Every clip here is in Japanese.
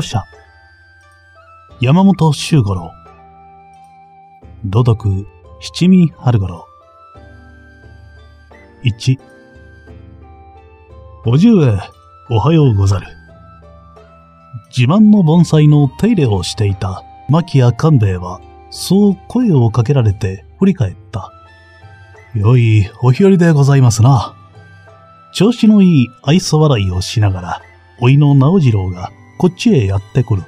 著者、山本周五郎。土読七味春五郎。1。おじうえ、おはようござる。自慢の盆栽の手入れをしていた牧屋官兵衛は、そう声をかけられて振り返った。良いお日和でございますな。調子のいい愛想笑いをしながら、老いの直次郎がこっちへやってくる。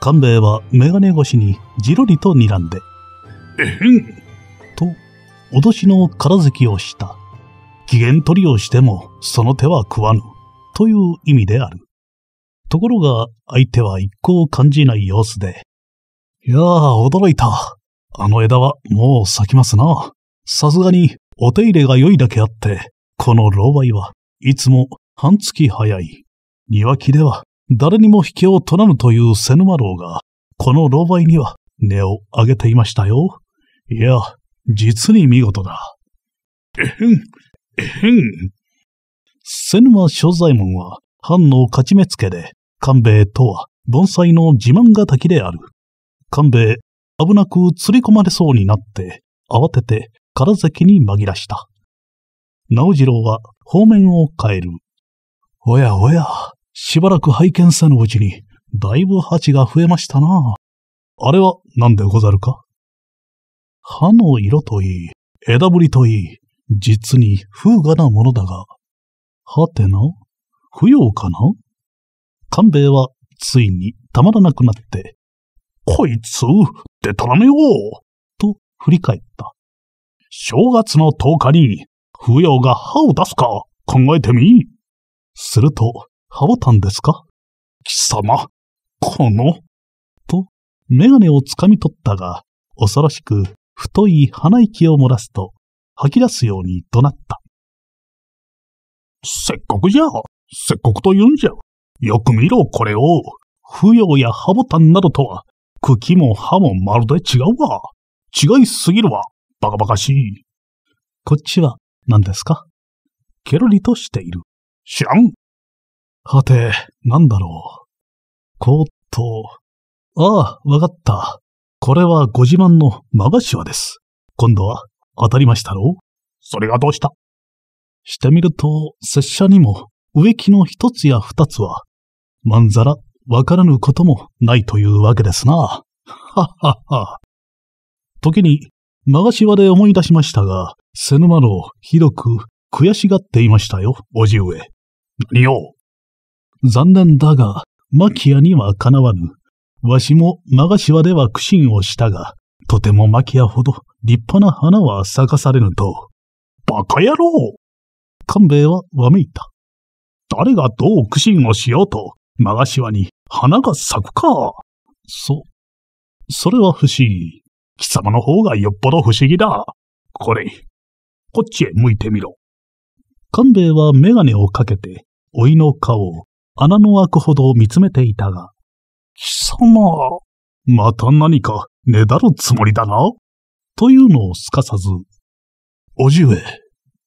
官兵衛は眼鏡越しにじろりと睨んで、えへん。と、脅しの空づきをした。機嫌取りをしても、その手は食わぬ。という意味である。ところが、相手は一向感じない様子で。いやあ、驚いた。あの枝はもう咲きますな。さすがに、お手入れが良いだけあって、この老梅はいつも半月早い。庭木では誰にも引けを取らぬという瀬沼ウが、この狼狽には根を上げていましたよ。いや、実に見事だ。えへん、えへん。瀬沼正左衛門は、藩の勝ち目付で、官兵衛とは盆栽の自慢がきである。官兵衛、危なく釣り込まれそうになって、慌てて空席に紛らした。直次郎は方面を変える。おやおや、しばらく拝見せぬうちに、だいぶ蜂が増えましたな。あれは何でござるか葉の色といい、枝ぶりといい、実に風雅なものだが、はてな、不要かな官兵衛はついにたまらなくなって、こいつ、でたらめようと振り返った。正月の10日に、不要が歯を出すか考えてみすると、羽ボタンですか貴様、この、と、メガネをつかみ取ったが、恐ろしく太い鼻息を漏らすと、吐き出すように怒鳴った。せっかくじゃ、せっかくと言うんじゃ。よく見ろ、これを。不要や羽ボタンなどとは、茎も葉もまるで違うわ。違いすぎるわ。バカバカしい。こっちは何ですかケロリとしている。知らん。はて、なんだろう。こうっと、ああ、わかった。これはご自慢のマガシワです。今度は当たりましたろうそれがどうしたしてみると、拙者にも植木の一つや二つは、まんざらわからぬこともないというわけですな。はっはっは。時に、マガシワで思い出しましたが、まろをひどく悔しがっていましたよ、おじうえ。何を残念だが、マキアにはかなわぬ。わしも長島では苦心をしたが、とてもマキアほど立派な花は咲かされぬと。バカ野郎勘兵衛はわめいた。誰がどう苦心をしようと、長島に花が咲くか。そ、それは不思議。貴様の方がよっぽど不思議だ。これ、こっちへ向いてみろ。勘兵衛は眼鏡をかけて、老いの顔、穴の開くほど見つめていたが、貴様、また何かねだるつもりだなというのをすかさず、おじうえ、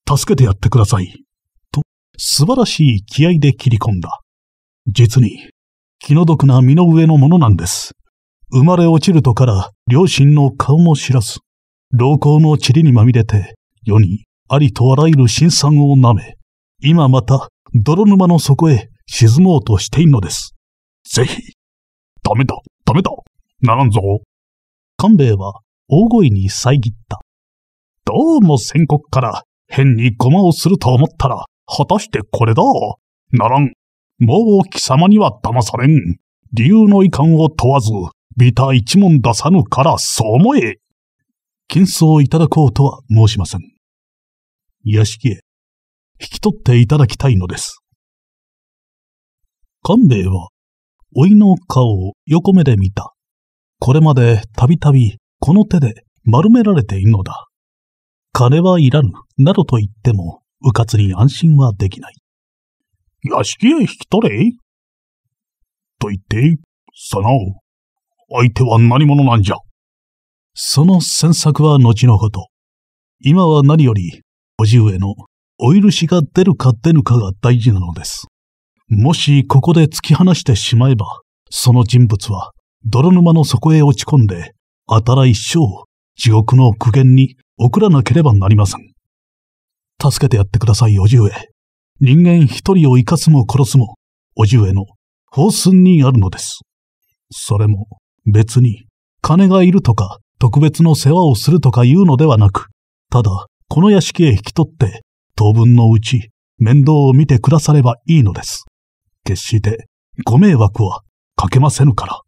助けてやってください。と、素晴らしい気合で切り込んだ。実に、気の毒な身の上のものなんです。生まれ落ちるとから両親の顔も知らず、老行の塵にまみれて、世にありとあらゆる辛酸を舐め、今また泥沼の底へ沈もうとしているのです。ぜひ。ダメだ、ダメだ、ならんぞ。官兵衛は大声に遮った。どうも宣告から変に駒をすると思ったら、果たしてこれだ。ならん。もう貴様には騙されん。理由の遺憾を問わず、ビタ一問出さぬからそう思え。金相をいただこうとは申しません。屋敷へ、引き取っていただきたいのです。官兵衛は、老いの顔を横目で見た。これまでたびたびこの手で丸められているのだ。金はいらぬ、などと言っても、うかつに安心はできない。屋敷へ引き取れと言って、その、相手は何者なんじゃ。その詮索は後のこと。今は何より、叔父上のお許しが出るか出ぬかが大事なのです。もしここで突き放してしまえば、その人物は泥沼の底へ落ち込んで、あたら一生、地獄の苦言に送らなければなりません。助けてやってください、おじうえ。人間一人を生かすも殺すも、おじうえの方寸にあるのです。それも、別に、金がいるとか、特別の世話をするとかいうのではなく、ただ、この屋敷へ引き取って、当分のうち、面倒を見てくださればいいのです。決してご迷惑はかけませぬから。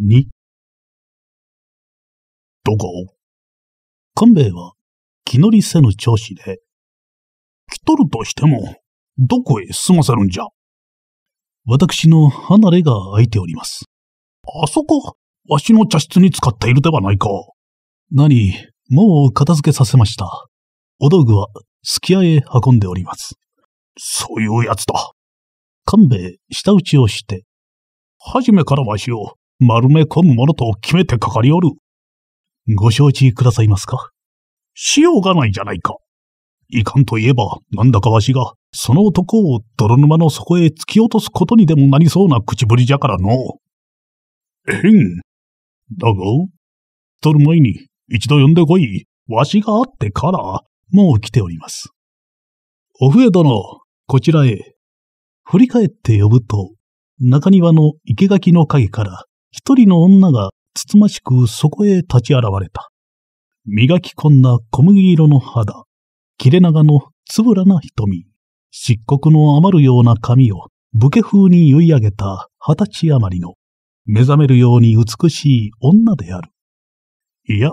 2どこ官兵衛は気乗りせぬ調子で、来とるとしても、どこへ住ませるんじゃ私の離れが空いております。あそこ、わしの茶室に使っているではないか。何、もう片付けさせました。お道具は、隙きへ運んでおります。そういうやつだ。勘兵衛、舌打ちをして。はじめからわしを丸め込むものと決めてかかりおる。ご承知くださいますかしようがないじゃないか。いかんといえば、なんだかわしが、その男を泥沼の底へ突き落とすことにでもなりそうな口ぶりじゃからの。えん。だが、取る前に一度呼んでこい。わしがあってから、もう来ております。お笛殿、こちらへ。振り返って呼ぶと、中庭の生垣の陰から一人の女がつつましくそこへ立ち現れた。磨き込んだ小麦色の肌、切れ長のつぶらな瞳、漆黒の余るような髪を武家風に結い上げた二十歳余りの、目覚めるように美しい女である。いや、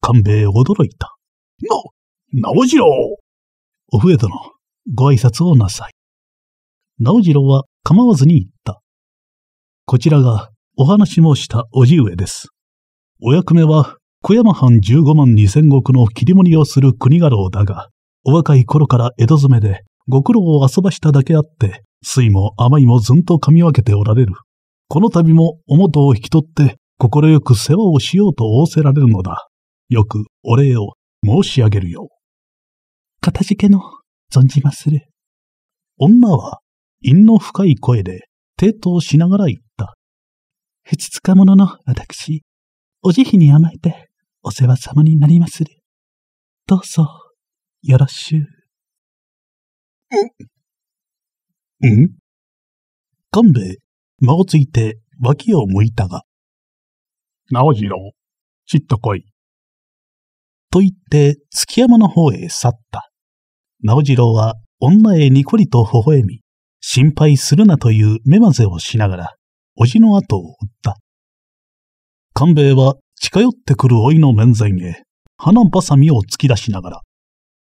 勘兵衛驚いた。な、直次郎お笛殿、ご挨拶をなさい。直次郎は構わずに言った。こちらがお話もした叔父上です。お役目は小山藩十五万二千石の切り盛りをする国家老だが、お若い頃から江戸詰めでご苦労を遊ばしただけあって、水も甘いもずんと噛み分けておられる。この度もお元を引き取って快く世話をしようと仰せられるのだ。よくお礼を申し上げるよう。かたじけの、存じまする。女は、陰の深い声で、抵当しながら言った。ふつつか者の私、お慈悲に甘えて、お世話様になりまする。どうぞ、よろしゅう。うん、うん勘兵衛、間をついて脇を向いたが。直次郎、ちっと来い。と言って、月山の方へ去った。直次郎は女へにこりと微笑み、心配するなという目まぜをしながら、おじの後を追った。官兵衛は近寄ってくる老いの面前へ、花ばさみを突き出しながら、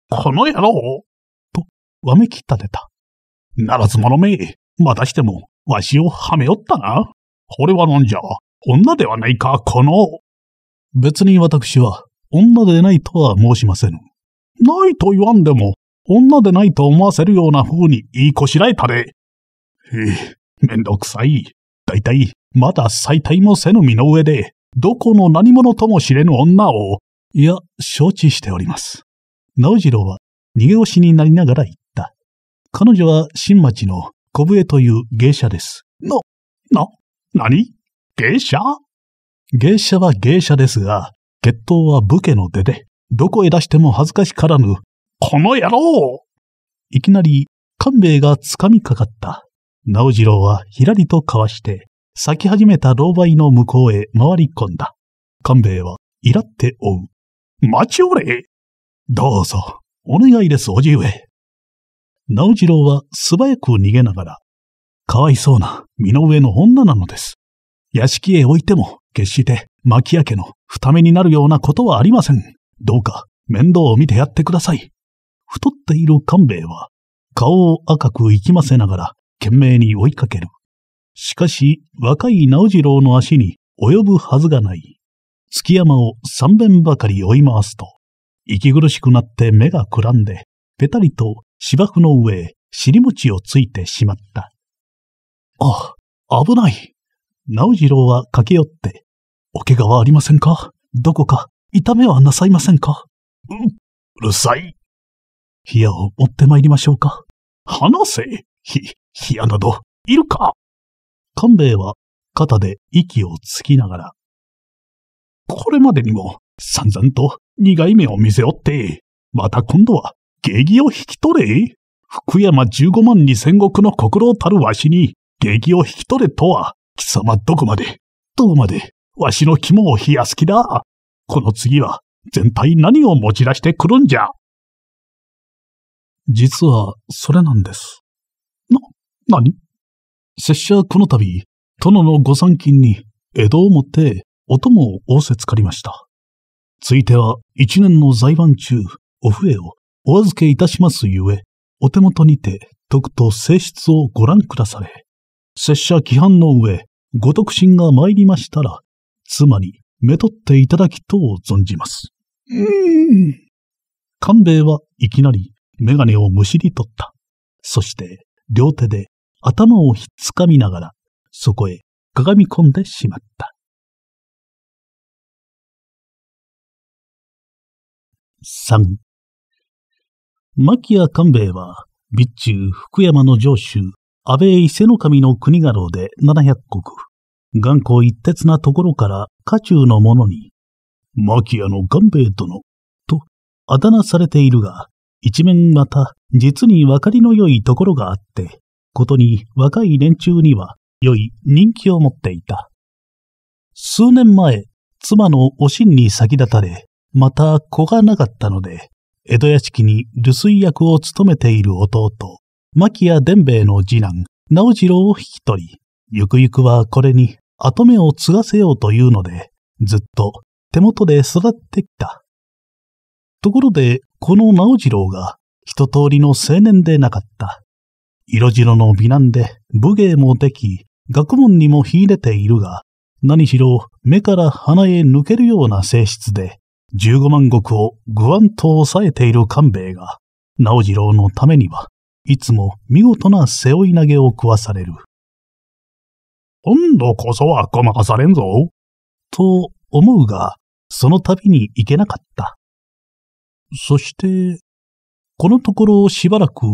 この野郎と、わめき立てた。ならず者め、またしても、わしをはめおったな。これはなんじゃ、女ではないか、この。別に私は、女でないとは申しませぬ。ないと言わんでも、女でないと思わせるような風に言いこしらえたで。ええ、めんどくさい。だいたい、まだ最退もせぬ身の上で、どこの何者とも知れぬ女を、いや、承知しております。直次郎は逃げ押しになりながら言った。彼女は新町の小笛という芸者です。な、な、何芸者芸者は芸者ですが、血統は武家の出で、どこへ出しても恥ずかしからぬこの野郎いきなり、官兵衛が掴みかかった。直次郎はひらりとかわして、咲き始めた狼狽の向こうへ回り込んだ。官兵衛は、イラって追う。待ちおれどうぞ、お願いです、おじうえ。直次郎は素早く逃げながら、かわいそうな身の上の女なのです。屋敷へ置いても、決して牧屋家の二目になるようなことはありません。どうか面倒を見てやってください。太っている官兵衛は、顔を赤くいきませながら、懸命に追いかける。しかし、若い直次郎の足に及ぶはずがない。月山を三遍ばかり追い回すと、息苦しくなって目がくらんで、ぺたりと芝生の上へ尻餅をついてしまった。あ、危ない。直次郎は駆け寄って、お怪我はありませんかどこか痛めはなさいませんかう、ん、うるさい。ヒアを追って参りましょうか。話せひ、ヒやなど、いるか官兵衛は肩で息をつきながら。これまでにも散々と苦い目を見せおって、また今度は下儀を引き取れ福山十五万二千石の国老たるわしに下儀を引き取れとは、貴様どこまで、どこまで、わしの肝を冷やす気だ。この次は全体何を持ち出してくるんじゃ。実は、それなんです。な、なに拙者この度、殿の御参勤に、江戸をもって、お供を仰せつかりました。ついては、一年の在番中、お笛をお預けいたしますゆえ、お手元にて、徳と性質をご覧くだされ。拙者規範の上、ご徳心が参りましたら、妻に、めとっていただきとう存じます。うーん。官兵衛はいきなり、メガネをむしり取った。そして、両手で頭をひっつかみながら、そこへかがみ込んでしまった。3牧谷官兵衛は、備中福山の城主、安倍伊勢の神の国家老で七百国、頑固一徹なところから家中の者に、牧アの官兵衛殿、とあだ名されているが、一面また、実に分かりの良いところがあって、ことに若い連中には良い人気を持っていた。数年前、妻のおしんに先立たれ、また子がなかったので、江戸屋敷に留守役を務めている弟、牧屋伝兵衛の次男、直次郎を引き取り、ゆくゆくはこれに後目を継がせようというので、ずっと手元で育ってきた。ところで、この直次郎が一通りの青年でなかった。色白の美男で武芸もでき、学問にも秀でているが、何しろ目から鼻へ抜けるような性質で、十五万石をぐわんと抑えている官兵衛が、直次郎のためには、いつも見事な背負い投げを食わされる。今度こそはごまかされんぞ。と思うが、その度に行けなかった。そして、このところしばらく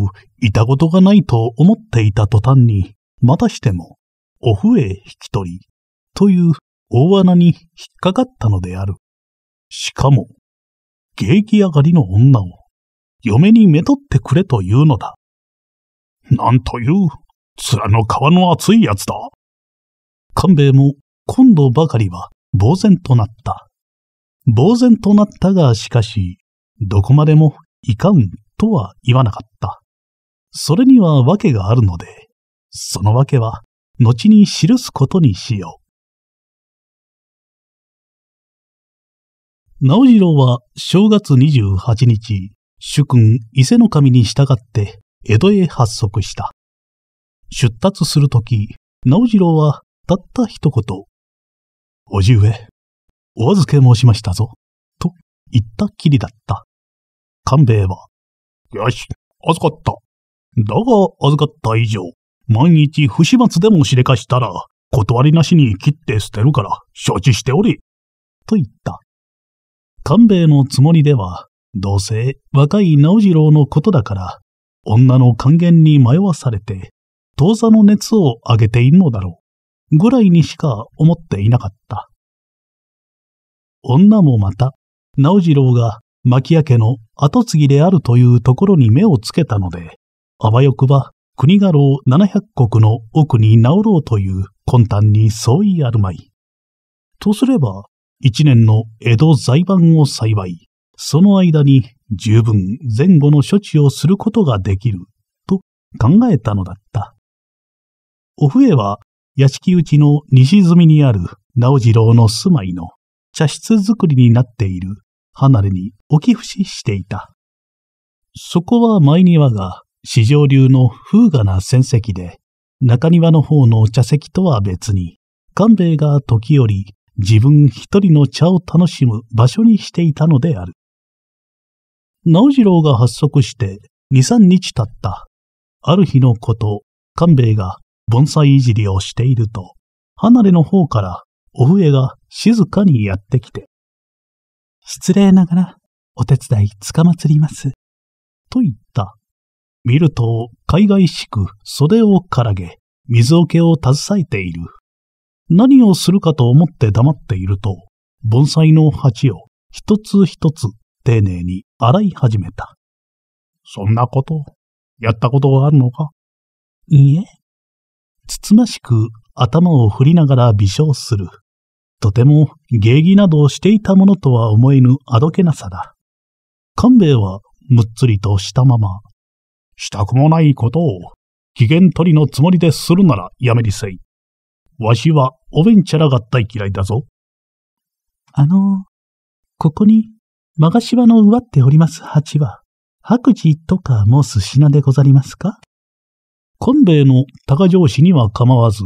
いたことがないと思っていた途端に、またしても、オフへ引き取り、という大穴に引っかかったのである。しかも、芸気上がりの女を、嫁にめとってくれというのだ。なんという、面の皮の厚いやつだ。勘兵衛も今度ばかりは呆然となった。呆然となったがしかし、どこまでもいかんとは言わなかった。それには訳があるので、その訳は後に記すことにしよう。直次郎は正月28日、主君伊勢の神に従って江戸へ発足した。出立するとき、直次郎はたった一言、おじ上、お預け申しましたぞ、と言ったきりだった。官兵衛は、よし、預かった。だが、預かった以上、万一不始末でもしでかしたら、断りなしに切って捨てるから承知しており。と言った。官兵衛のつもりでは、どうせ若い直次郎のことだから、女の還元に迷わされて、当座の熱を上げているのだろう。ぐらいにしか思っていなかった。女もまた、直次郎が牧屋家の跡継ぎであるというところに目をつけたので、あわよくば国家老七百国の奥に直ろうという魂胆に相違あるまい。とすれば、一年の江戸在番を幸い、その間に十分前後の処置をすることができる、と考えたのだった。お笛は、屋敷内の西積みにある直次郎の住まいの茶室作りになっている離れに置き伏ししていた。そこは前庭が市場流の風雅な戦績で、中庭の方の茶席とは別に、官兵衛が時折自分一人の茶を楽しむ場所にしていたのである。直次郎が発足して二三日経った。ある日のこと、官兵衛が盆栽いじりをしていると、離れの方からお笛が静かにやってきて、失礼ながらお手伝いつかまつります。と言った。見ると、海外しく袖をからげ、水桶を携えている。何をするかと思って黙っていると、盆栽の鉢を一つ一つ丁寧に洗い始めた。そんなこと、やったことはあるのかいいえ。つつましく頭を振りながら微笑する。とても芸儀などをしていたものとは思えぬあどけなさだ。官兵衛はむっつりとしたまま、したくもないことを、機嫌取りのつもりでするならやめにせい。わしはおべんちゃらが大嫌いだぞ。あの、ここに、まがしわの奪っております蜂は、白磁とか申す品でござりますか官兵衛の高上司には構わず、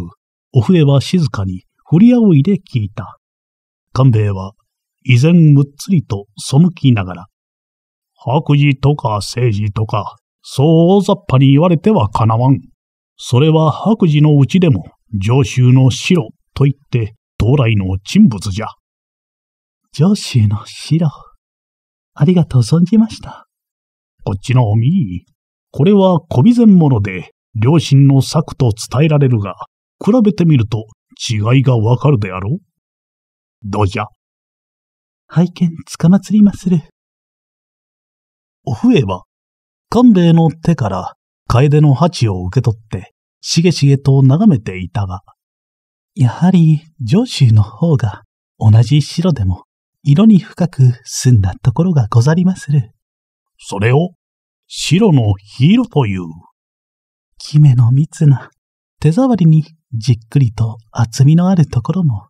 お笛は静かに、振り仰いで聞いた。官兵衛は、依然むっつりと背きながら、白事とか政治とか、そう大雑把に言われてはかなわん。それは白事のうちでも、上州の白と言って、到来の人物じゃ。上州の白。ありがとう存じました。こっちのおみこれは小備前物で、両親の策と伝えられるが、比べてみると違いがわかるであろうどうじゃ拝見つかまつりまする。おえは、官兵衛の手から楓の鉢を受け取って、しげしげと眺めていたが、やはり上州の方が同じ白でも色に深く澄んだところがござりまする。それを白のヒーローという。キメの密な手触りにじっくりと厚みのあるところも、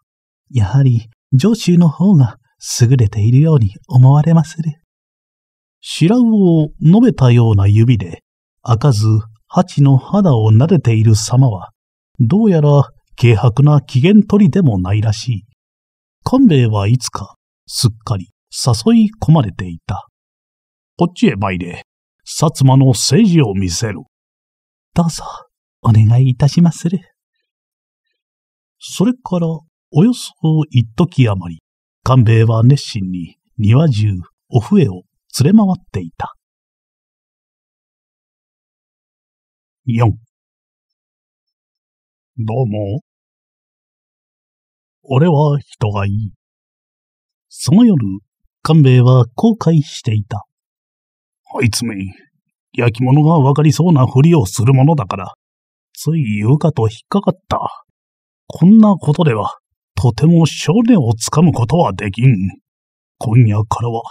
やはり上州の方が優れているように思われまする。白魚を述べたような指で、開かず蜂の肌を撫でている様は、どうやら軽薄な機嫌取りでもないらしい。官兵衛はいつか、すっかり誘い込まれていた。こっちへ参れ、薩摩の政治を見せる。どうぞ、お願いいたしまする。それから、およそ一時余り、官兵衛は熱心に庭中、お笛を連れ回っていた。四。どうも。俺は人がいい。その夜、官兵衛は後悔していた。あいつめ、焼き物がわかりそうなふりをするものだから、つい言うかと引っかかった。こんなことでは、とても少年をつかむことはできん。今夜からは、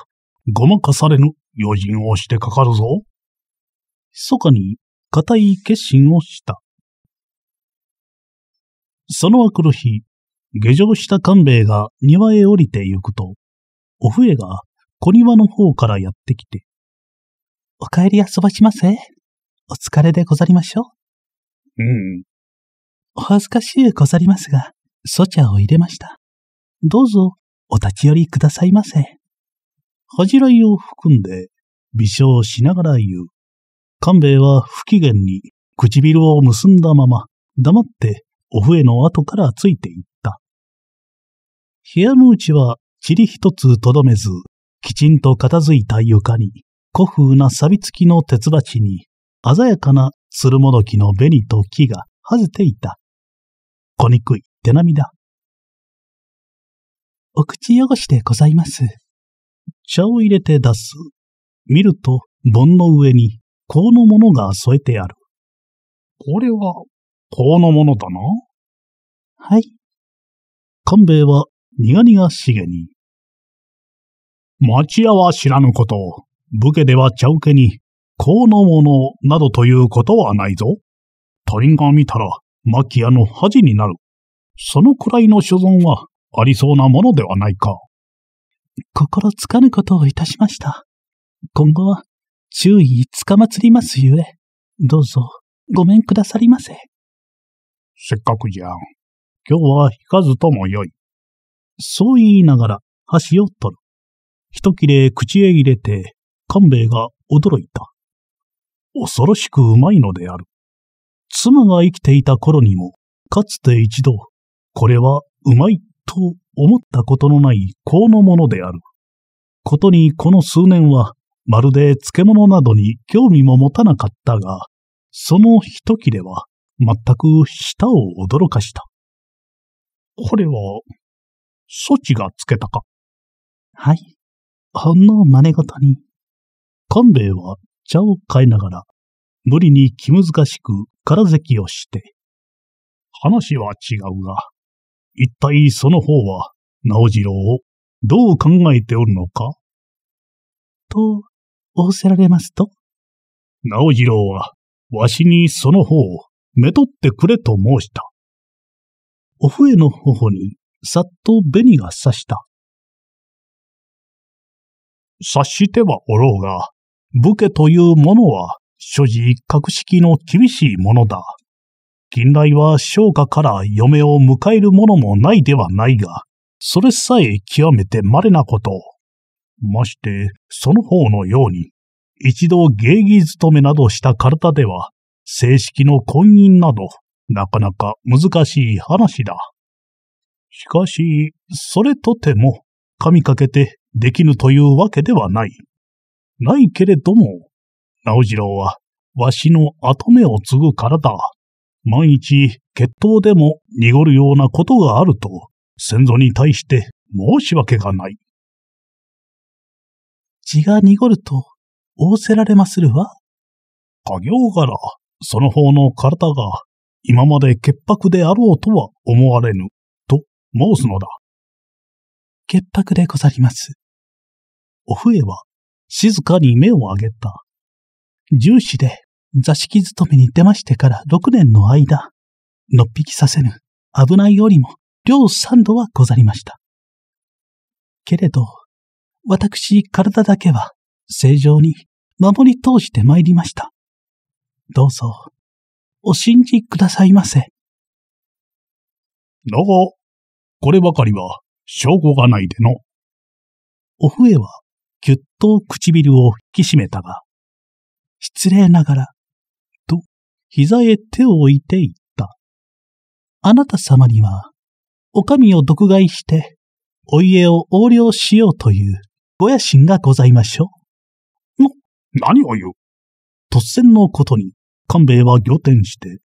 ごまかされぬ余人をしてかかるぞ。密かに、固い決心をした。その明くる日、下城した官兵衛が庭へ降りて行くと、お笛が小庭の方からやってきて、お帰り遊ばしませ。お疲れでござりましょう。うん。お恥ずかしゅうござりますが、そちゃを入れました。どうぞ、お立ち寄りくださいませ。恥じらいを含んで、微笑しながら言う。勘兵衛は不機嫌に唇を結んだまま、黙ってお笛の後からついていった。部屋の内は塵一つとどめず、きちんと片付いた床に、古風な錆びつきの鉄鉢に、鮮やかな鶴もどきの紅と木がはぜていた。小憎い手並みだ。お口汚しでございます。茶を入れて出す。見ると、盆の上に、甲のものが添えてある。これは、甲のものだな。はい。官兵衛は、苦々しげに。町屋は知らぬこと。武家では茶受けに、甲のものなどということはないぞ。鳥が見たら、マキアの恥になる。そのくらいの所存はありそうなものではないか。心つかぬことをいたしました。今後は注意つかまつりますゆえ、どうぞごめんくださりませ。せっかくじゃん。今日は引かずともよい。そう言いながら箸を取る。一切れ口へ入れて、官兵衛が驚いた。恐ろしくうまいのである。妻が生きていた頃にも、かつて一度、これはうまいと思ったことのない香のものである。ことにこの数年は、まるで漬物などに興味も持たなかったが、その一切れは全く舌を驚かした。これは、措置がつけたか。はい。ほんの真似事に。官兵衛は茶を買いながら、無理に気難しく力ぜきをして、話は違うが、一体その方は、直次郎をどう考えておるのかと、仰せられますと直次郎は、わしにその方を、めとってくれと申した。お笛の頬に、さっと紅が刺した。察してはおろうが、武家というものは、所持一格式の厳しいものだ。近来は商家から嫁を迎えるものもないではないが、それさえ極めて稀なこと。まして、その方のように、一度芸妓勤めなどした体では、正式の婚姻など、なかなか難しい話だ。しかし、それとても、神かけてできぬというわけではない。ないけれども、直次郎は、わしの跡目を継ぐからだ。万一、決闘でも濁るようなことがあると、先祖に対して申し訳がない。血が濁ると、仰せられまするわ。家業柄、その方の体が、今まで潔白であろうとは思われぬ、と申すのだ。潔白でござります。お笛は、静かに目を上げた。重視で座敷勤めに出ましてから6年の間、のっぴきさせぬ危ないよりも両三度はござりました。けれど、私体だけは正常に守り通して参りました。どうぞ、お信じくださいませ。だが、こればかりは証拠がないでの。お笛はぎゅっと唇を引き締めたが、失礼ながら、と、膝へ手を置いていった。あなた様には、お上を毒害して、お家を横領しようというご野心がございましょう。な、何を言う突然のことに、官兵衛は仰天して、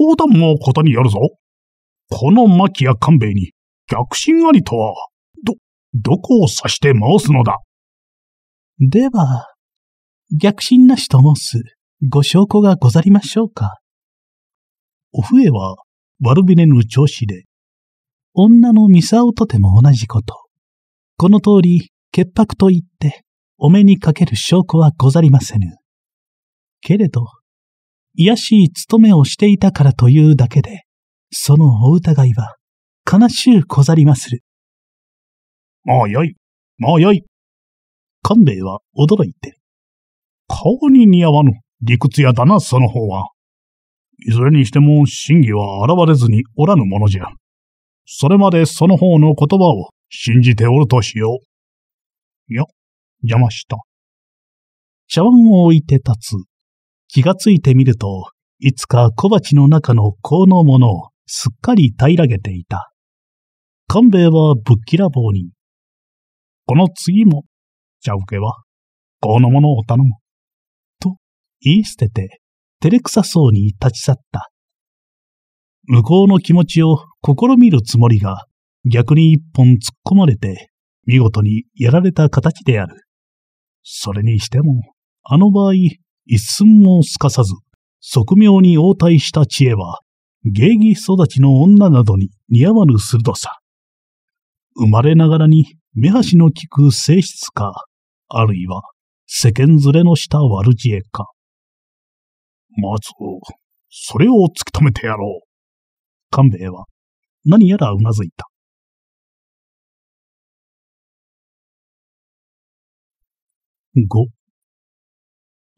冗談もことによるぞ。この牧や官兵衛に逆心ありとは、ど、どこを指して申すのだ。では、逆進なしと申す、ご証拠がござりましょうか。お笛は、悪びれぬ調子で、女のミサオとても同じこと。この通り、潔白と言って、お目にかける証拠はござりませぬ。けれど、卑しい務めをしていたからというだけで、そのお疑いは、悲しゅうござりまする。もうよい、もうよい。官兵衛は驚いて、顔に似合わぬ理屈屋だな、その方は。いずれにしても真偽は現れずにおらぬものじゃ。それまでその方の言葉を信じておるとしよう。いや、邪魔した。茶碗を置いて立つ。気がついてみると、いつか小鉢の中の甲のものをすっかり平らげていた。官兵衛はぶっきらぼうに。この次も、茶受けは、甲のものを頼む。言い捨てて、照れくさそうに立ち去った。向こうの気持ちを試みるつもりが、逆に一本突っ込まれて、見事にやられた形である。それにしても、あの場合、一寸もすかさず、即妙に応対した知恵は、芸儀育ちの女などに似合わぬ鋭さ。生まれながらに目端の利く性質か、あるいは世間連れのした悪知恵か。まず、それを突き止めてやろう。勘兵衛は、何やらうなずいた。5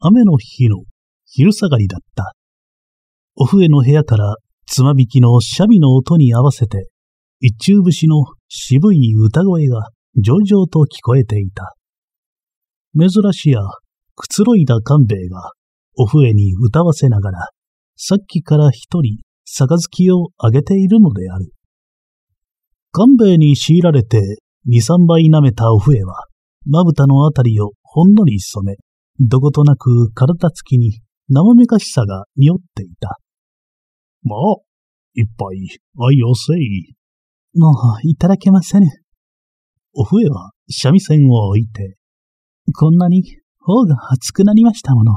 雨の日の昼下がりだった。お笛の部屋からつまびきのシャミの音に合わせて、一中節の渋い歌声が上々と聞こえていた。珍しや、くつろいだ官兵衛がお笛に歌わせながら、さっきから一人、杯をあげているのである。官兵衛に強いられて、二三杯舐めたお笛は、まぶたのあたりをほんのり染め、どことなく体つきに生めかしさが匂っていた。まあ、一杯、愛をせい。もう、いただけませぬ。お笛は三味線を置いて、こんなに頬が熱くなりましたもの。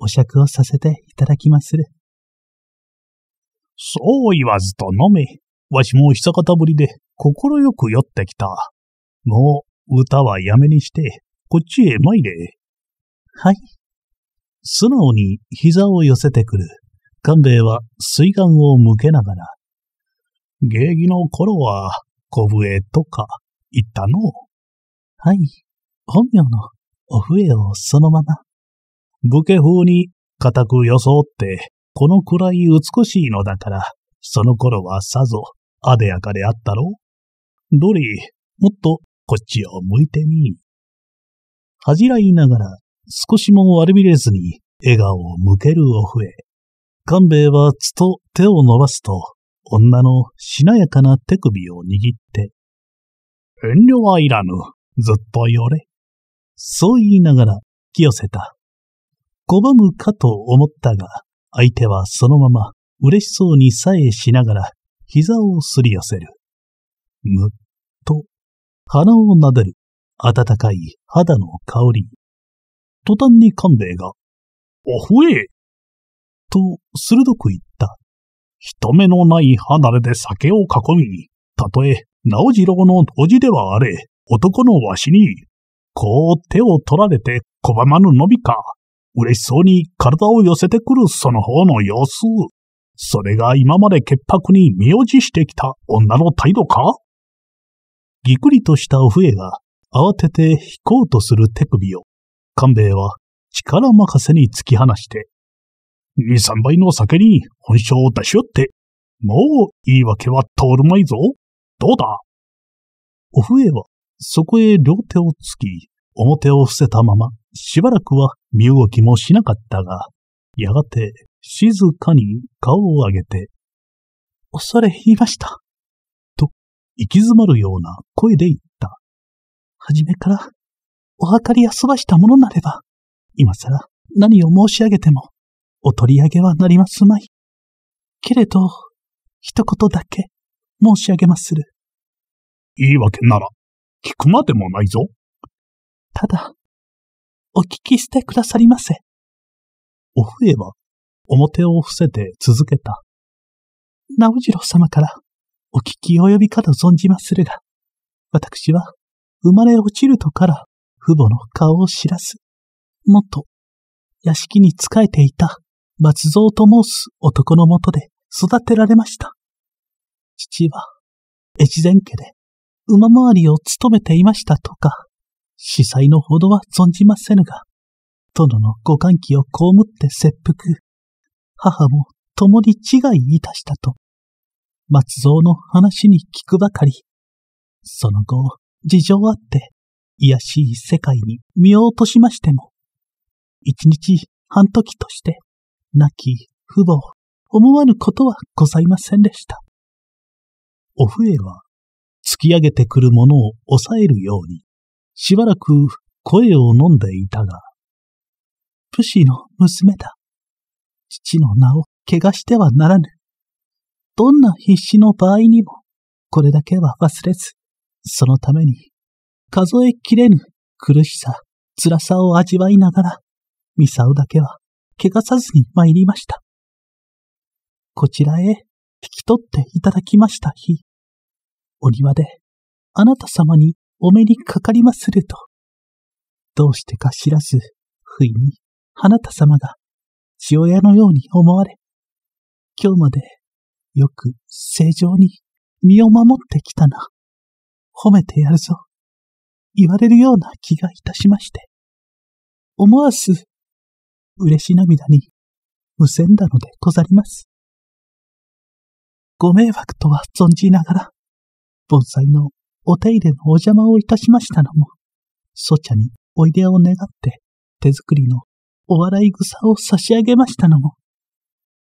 お酌をさせていただきまする。そう言わずと飲め。わしも久方ぶりで心よく酔ってきた。もう歌はやめにして、こっちへ参れ。はい。素直に膝を寄せてくる。官兵衛は水眼を向けながら。芸儀の頃は小笛とか言ったの。はい。本名のお笛をそのまま。武家風に固く装って、このくらい美しいのだから、その頃はさぞ、あでやかであったろう。ドリー、もっとこっちを向いてみ。恥じらいながら、少しも悪びれずに笑顔を向けるおふえ。官兵衛はつと手を伸ばすと、女のしなやかな手首を握って、遠慮はいらぬ、ずっとよれ。そう言いながら、清せた拒むかと思ったが、相手はそのまま嬉しそうにさえしながら膝をすり寄せる。むっと鼻を撫でる暖かい肌の香り。途端に勘兵衛が、おほえと鋭く言った。人目のない離れで酒を囲み、たとえ直次郎の叔父ではあれ、男のわしに、こう手を取られて拒まぬのみか。嬉しそうに体を寄せてくるその方の様子。それが今まで潔白に身を辞してきた女の態度かぎくりとした笛が慌てて引こうとする手首を、勘兵衛は力任せに突き放して、二三倍の酒に本性を出しよって、もう言い訳は通るまいぞ。どうだお笛はそこへ両手をつき、表を伏せたまま、しばらくは身動きもしなかったが、やがて静かに顔を上げて、恐れ入りました。と、行き詰まるような声で言った。はじめから、お計り遊ばしたものなれば、今さら何を申し上げても、お取り上げはなりますまい。けれど、一言だけ申し上げまする。言い訳なら、聞くまでもないぞ。ただ、お聞きしてくださりませ。お笛は、表を伏せて続けた。直次郎様から、お聞き及びかと存じまするが、私は、生まれ落ちるとから、父母の顔を知らず、もっと、屋敷に仕えていた、松蔵と申す男のもとで育てられました。父は、越前家で、馬回りを務めていましたとか。司祭のほどは存じませぬが、殿のご歓喜を被って切腹、母も共に違いいたしたと、松蔵の話に聞くばかり。その後、事情あって、癒しい世界に身を落としましても、一日半時として、亡き父母、思わぬことはございませんでした。お笛は、突き上げてくるものを抑えるように、しばらく声を飲んでいたが、プシの娘だ。父の名を怪我してはならぬ。どんな必死の場合にも、これだけは忘れず、そのために、数えきれぬ苦しさ、辛さを味わいながら、ミサウだけは、怪我さずに参りました。こちらへ、引き取っていただきました日、お庭で、あなた様にお目にかかりますると。どうしてか知らず、不意に、あなた様が、父親のように思われ、今日まで、よく正常に身を守ってきたな。褒めてやるぞ。言われるような気がいたしまして。思わず、嬉し涙に、無せんだのでござります。ご迷惑とは存じながら、盆栽のお手入れのお邪魔をいたしましたのも、そちゃにおいでを願って手作りのお笑い草を差し上げましたのも、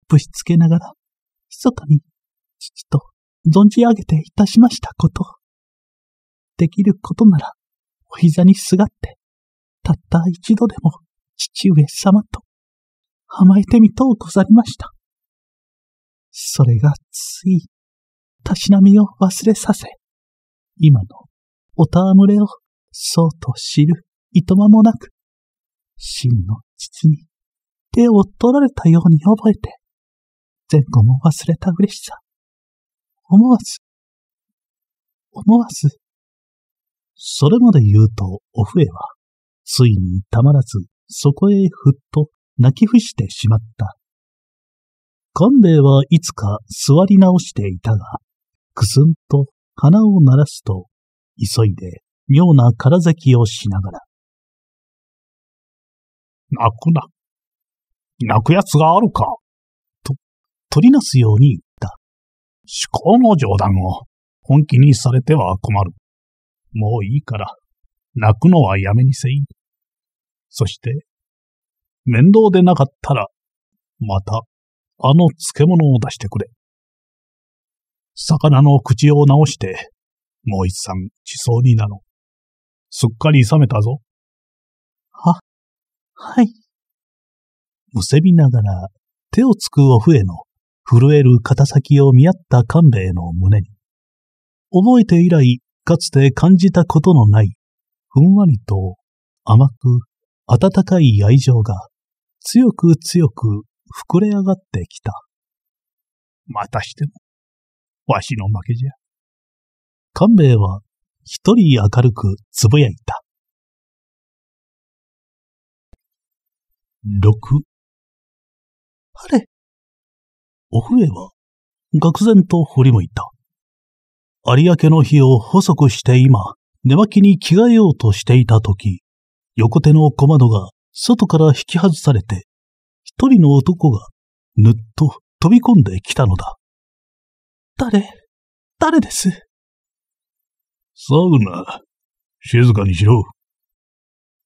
ぶしつけながら、密かに父と存じ上げていたしましたこと。できることなら、お膝にすがって、たった一度でも父上様と甘えてみとうござりました。それがつい、たしなみを忘れさせ、今のお戯れをそうと知るいとまもなく、真の父に手を取られたように覚えて、前後も忘れた嬉しさ。思わず、思わず。それまで言うと、お笛は、ついにたまらず、そこへふっと泣き伏してしまった。官兵衛はいつか座り直していたが、くすんと鼻を鳴らすと、急いで妙な空咳をしながら。泣くな。泣く奴があるか。と、取りなすように言った。思考の冗談を本気にされては困る。もういいから、泣くのはやめにせい。そして、面倒でなかったら、また、あの漬物を出してくれ。魚の口を直して、もう一さ地層になろう。すっかり冷めたぞ。は、はい。むせびながら、手をつくお笛の震える肩先を見合った官兵衛の胸に、覚えて以来、かつて感じたことのない、ふんわりと甘く温かい愛情が、強く強く膨れ上がってきた。またしても、わしの負けじゃ。勘兵衛は一人明るくつぶやいた。六。あれお笛えは、愕然と振り向いた。有明の日を細くして今、寝巻きに着替えようとしていたとき、横手の小窓が外から引き外されて、一人の男がぬっと飛び込んできたのだ。誰、誰ですサウナ、静かにしろ。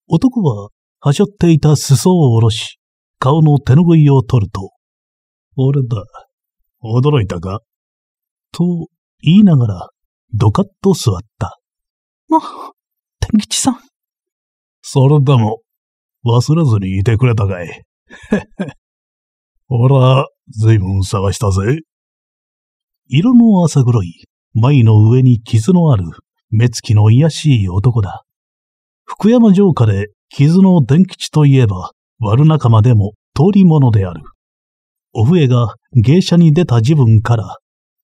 男は、はしょっていた裾を下ろし、顔の手ぬぐいを取ると、俺だ。驚いたかと言いながら、ドカッと座った。ま、天吉さん。それとも、忘れずにいてくれたかい。ほら、ずいぶん探したぜ。色の浅黒い、眉の上に傷のある、目つきの癒しい男だ。福山城下で傷の伝吉といえば、悪仲間でも通り者である。お笛が芸者に出た自分から、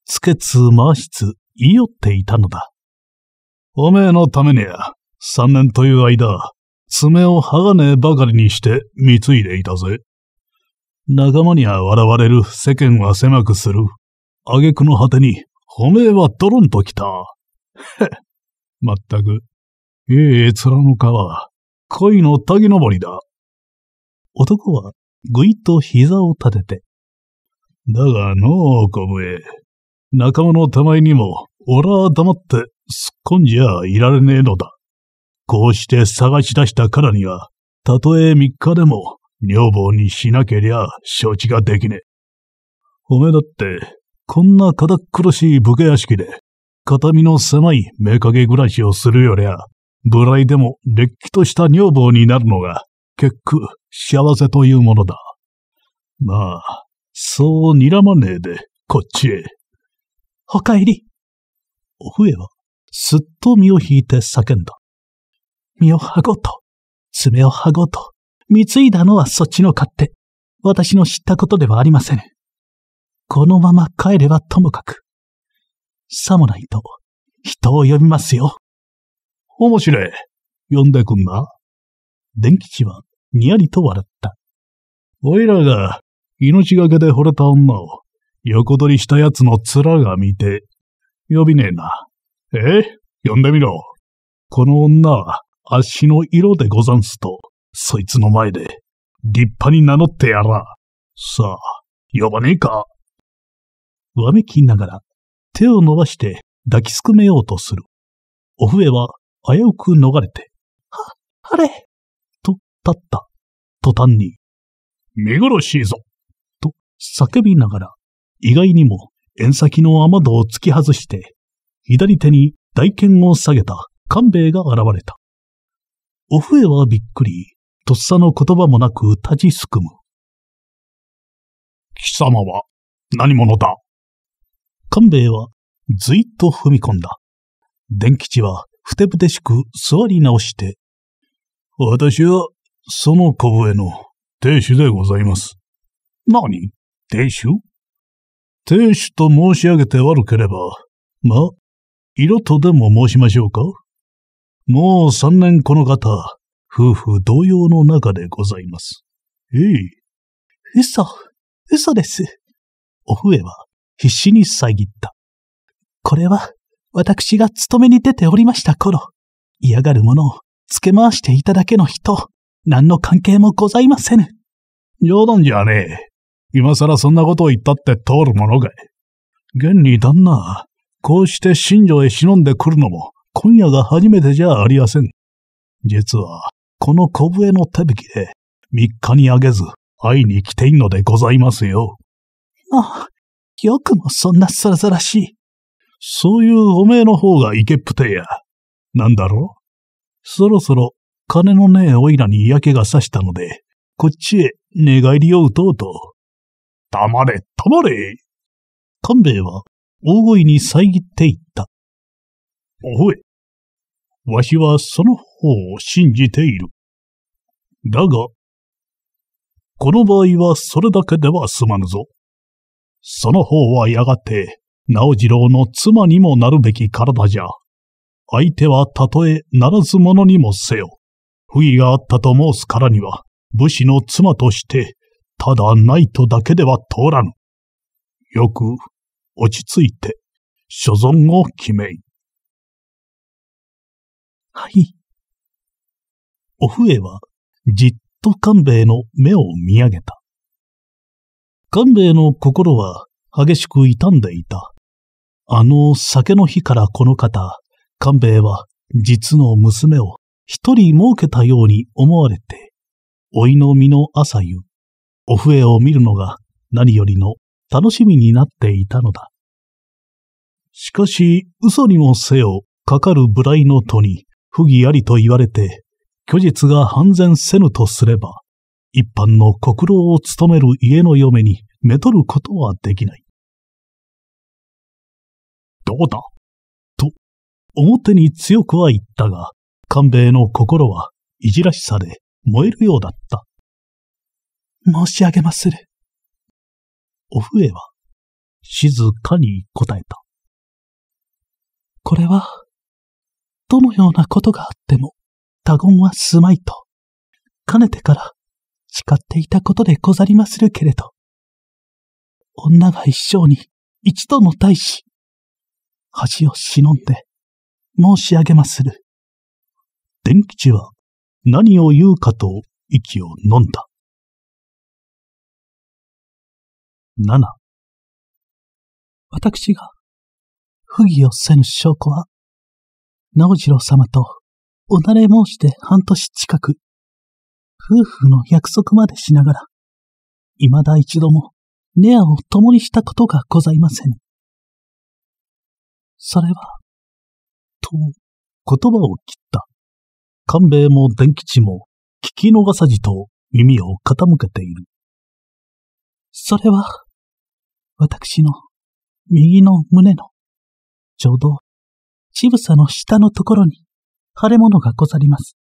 つけつ回しつ言い寄っていたのだ。おめえのためにや、三年という間、爪を鋼ばかりにして貢いでいたぜ。仲間には笑われる世間は狭くする。挙句の果てに、骨はドロンときた。へっ、まったく、ええ面の皮、恋の滝登りだ。男は、ぐいっと膝を立てて。だがのう、小笛。仲間の手前にも、俺は黙ってすっこんじゃいられねえのだ。こうして探し出したからには、たとえ三日でも女房にしなけりゃ承知ができねえ。おめだってこんな堅苦しい武家屋敷で、片身の狭い目影暮らしをするよりゃ、無来でもれっきとした女房になるのが、結句、幸せというものだ。まあ、そう睨まねえで、こっちへ。お帰り。お笛は、すっと身を引いて叫んだ。身をはごうと、爪をはごうと、貢いだのはそっちの勝手。私の知ったことではありません。このまま帰ればともかく、さもないと、人を呼びますよ。面白い。呼んでくんな。電吉は、にやりと笑った。おいらが、命がけで惚れた女を、横取りした奴の面が見て、呼びねえな。え呼んでみろ。この女は、足の色でござんすと、そいつの前で、立派に名乗ってやら。さあ、呼ばねえか。わめきながら、手を伸ばして抱きすくめようとする。お笛は危うく逃れて、は、あれと立った。途端に、見苦しいぞと叫びながら、意外にも縁先の雨戸を突き外して、左手に大剣を下げた官兵衛が現れた。お笛はびっくり、とっさの言葉もなく立ちすくむ。貴様は何者だ官兵衛はずいっと踏み込んだ。伝吉はふてぶてしく座り直して、私はその小笛の亭主でございます。何亭主亭主と申し上げて悪ければ、まあ、色とでも申しましょうかもう三年この方、夫婦同様の中でございます。ええ。嘘、嘘です。お笛は必死に遮った。これは、私が勤めに出ておりました頃、嫌がる者を付け回していただけの人、何の関係もございませぬ。冗談じゃねえ。今更そんなことを言ったって通るものが。現に旦那、こうして新庄へ忍んでくるのも、今夜が初めてじゃありやせん。実は、この小笛の手引きで、三日にあげず、会いに来ていんのでございますよ。あ、よくもそんなそらそらしい。そういうおめえの方がいけっぷや。なんだろうそろそろ金のねえおいらに嫌気がさしたので、こっちへ寝返りを打とうと。黙れ、黙れ勘兵衛は大声に遮っていった。おい、わしはその方を信じている。だが、この場合はそれだけでは済まぬぞ。その方はやがて、直次郎の妻にもなるべき体じゃ。相手はたとえならず者にもせよ。不義があったと申すからには、武士の妻として、ただないとだけでは通らぬ。よく、落ち着いて、所存を決めい。はい。お笛は、じっと官兵衛の目を見上げた。官兵衛の心は激しく傷んでいた。あの酒の日からこの方、官兵衛は実の娘を一人儲けたように思われて、老いの身の朝夕、お笛を見るのが何よりの楽しみになっていたのだ。しかし、嘘にもせよ、かかる無頼の戸に、不義ありと言われて、虚実が判然せぬとすれば、一般の国老を務める家の嫁にめとることはできない。どうだと、表に強くは言ったが、官兵衛の心はいじらしさで燃えるようだった。申し上げまする。お笛は静かに答えた。これは、どのようなことがあっても、他言はすまいと、かねてから叱っていたことでござりまするけれど、女が一生に一度の大使、恥を忍んで申し上げまする。伝吉は何を言うかと息を飲んだ。7私が不義をせぬ証拠は、直次郎様とおなれ申して半年近く夫婦の約束までしながら、未だ一度もネアを共にしたことがございません。それは、と、言葉を切った。官兵衛も伝吉も、聞き逃さじと耳を傾けている。それは、私の右の胸の、ちょうど、ちぶさの下のところに腫れ物がござります。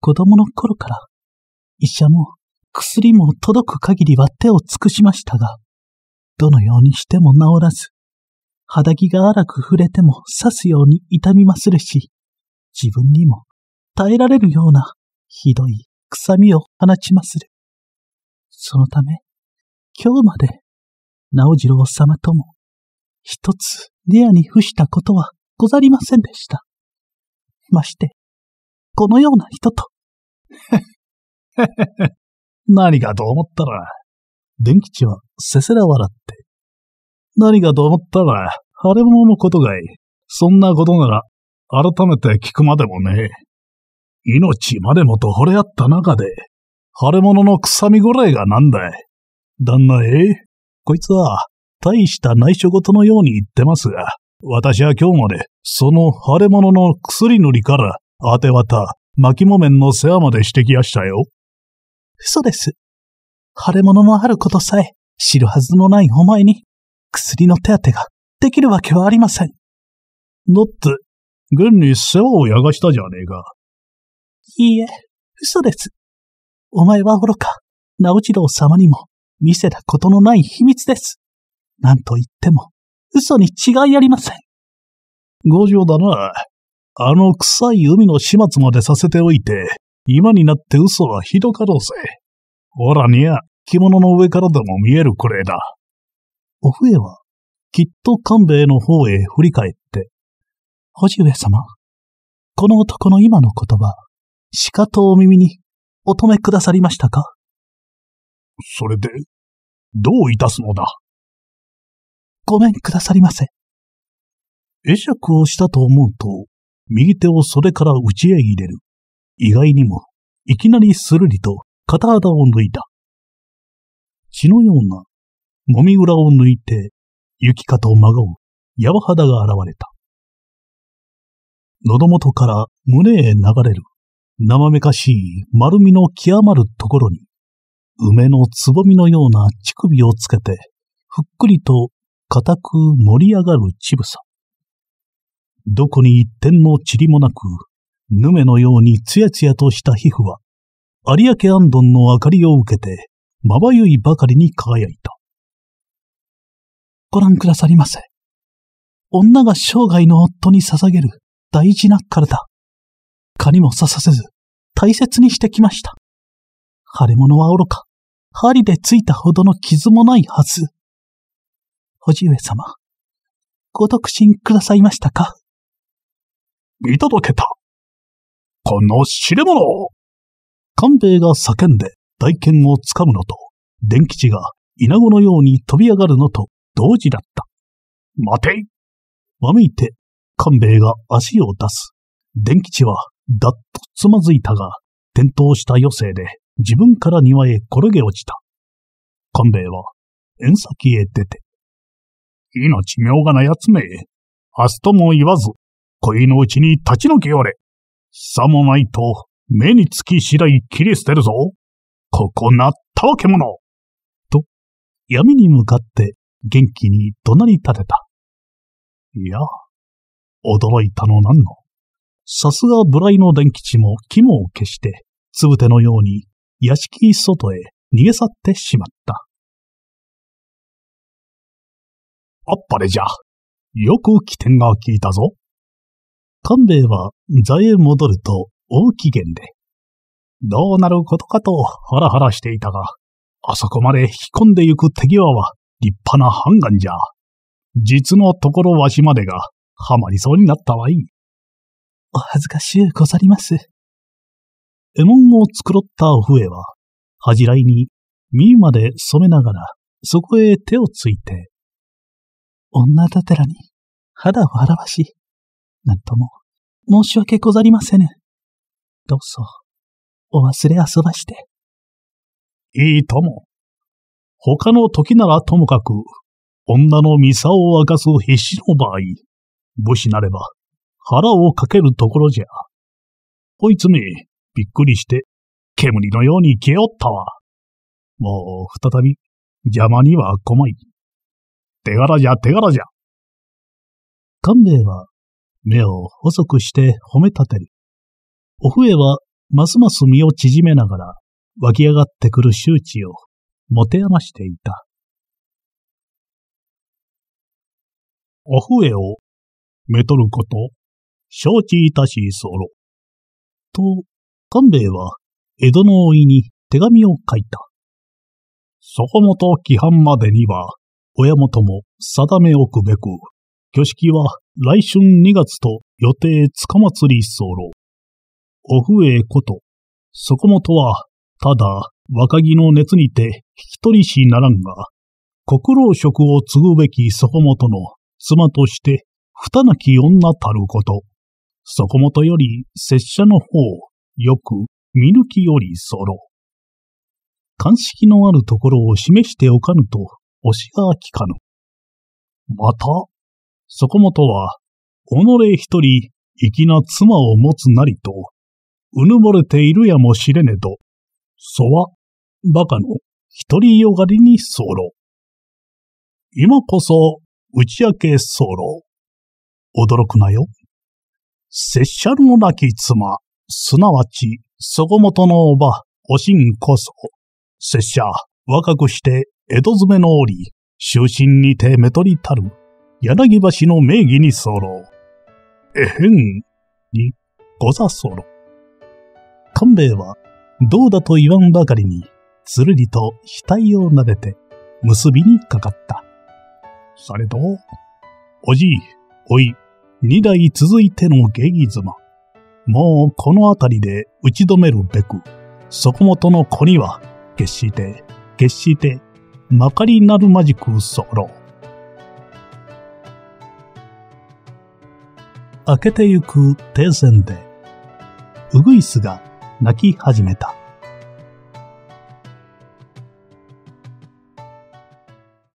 子供の頃から、医者も薬も届く限りは手を尽くしましたが、どのようにしても治らず、肌着が荒く触れても刺すように痛みまするし、自分にも耐えられるようなひどい臭みを放ちまする。そのため、今日まで、直次郎様とも、一つ、レアに付したことはござりませんでした。まして、このような人と。何かと思ったら、電吉はせせら笑って。何がと思ったら、腫れ物のことがい。い。そんなことなら、改めて聞くまでもね命までもと惚れ合った中で、腫れ物の臭みぐらいがなんだい。旦那えこいつは、大した内緒事のように言ってますが、私は今日まで、その腫れ物の薬塗りからあてはた、巻き木綿の世話までしてきやしたよ。嘘です。腫れ物のあることさえ知るはずのないお前に、薬の手当てができるわけはありません。だって、現に世話をやがしたじゃねえか。いいえ、嘘です。お前は愚か、直次郎様にも見せたことのない秘密です。なんと言っても、嘘に違いありません。ご情だな。あの臭い海の始末までさせておいて、今になって嘘はひどかろうぜ。ほらにゃ、着物の上からでも見えるくれいだ。お笛は、きっと官兵衛の方へ振り返って、おじ上様、この男の今の言葉、しかとお耳にお止めくださりましたかそれで、どういたすのだごめんくださりませ。会釈をしたと思うと、右手を袖から内へ入れる。意外にも、いきなりするりと肩肌を抜いた。血のような、もみ裏を抜いて、雪かとまごう、やわ肌が現れた。喉元から胸へ流れる、生めかしい丸みの極まるところに、梅のつぼみのような乳首をつけて、ふっくりと固く盛り上がる乳房。どこに一点の塵もなく、ヌメのようにツヤツヤとした皮膚は、有明安どの明かりを受けて、まばゆいばかりに輝いた。ご覧くださりませ。女が生涯の夫に捧げる大事な体。蚊にも刺させず、大切にしてきました。腫れ物は愚か、針でついたほどの傷もないはず。おじ上様、ご独身くださいましたか見届けた。この汁物官兵衛が叫んで大剣をつかむのと、伝吉が稲子のように飛び上がるのと同時だった。待ていわめいて、官兵衛が足を出す。伝吉は、だっとつまずいたが、転倒した余生で自分から庭へ転げ落ちた。官兵衛は、縁先へ出て。命妙がな奴め、明日とも言わず、恋のうちに立ち退きよれ。さもないと、目につき次第切り捨てるぞ。ここなったわけ者。と、闇に向かって元気に怒鳴り立てた。いや、驚いたのなんの。さすがブライの気吉も肝を消して、つぶてのように屋敷外へ逃げ去ってしまった。あっぱれじゃ。よく起点が効いたぞ。官兵衛は座へ戻ると大機嫌で、どうなることかとハラハラしていたが、あそこまで引き込んでゆく手際は立派な判官じゃ。実のところわしまでがハマりそうになったわい。お恥ずかしゅうござります。獲物を繕った笛は、恥じらいに、身まで染めながら、そこへ手をついて、女だてらに、肌を表し、なんとも、申し訳ござりませぬ。どうぞ、お忘れ遊ばして。いいとも。他の時ならともかく、女のミサを明かす必死の場合、武士なれば腹をかけるところじゃ。こいつめ、びっくりして、煙のように消えおったわ。もう、再び、邪魔には困い。手柄じゃ手柄じゃ。官兵衛は、目を細くして褒め立てる。お笛はますます身を縮めながら湧き上がってくる周知を持て余していた。お笛をめとること、承知いたしそろ。と、官兵衛は江戸の老いに手紙を書いた。そこもと規範までには、親元も定め置くべく、挙式は来春2月と予定つかまつり候。おふえこと、そこもとは、ただ若木の熱にて引き取りしならんが、国老職を継ぐべきそこもとの妻として二なき女たること。そこもとより拙者の方、よく見抜きより候。鑑識のあるところを示しておかぬと、押しが効かぬ。また、そこもとは、己一人、粋な妻を持つなりと、うぬぼれているやもしれねど、そは、馬鹿の一りよがりに候。今こそ、打ち明け候。驚くなよ。拙者の亡き妻、すなわち、そこもとのおば、おしんこそ、拙者、若くして、江戸詰めの折、終身にてめとりたる。柳橋の名義に候。えへん、に、ござ候。官兵衛は、どうだと言わんばかりに、つるりと額を撫でて、結びにかかった。されど、おじい、おい、二代続いての芸儀妻。もうこの辺りで打ち止めるべく、そこもとの子には、決して、決して、まかりなるまじく候。明けてゆく停戦で、ウグイスが泣き始めた。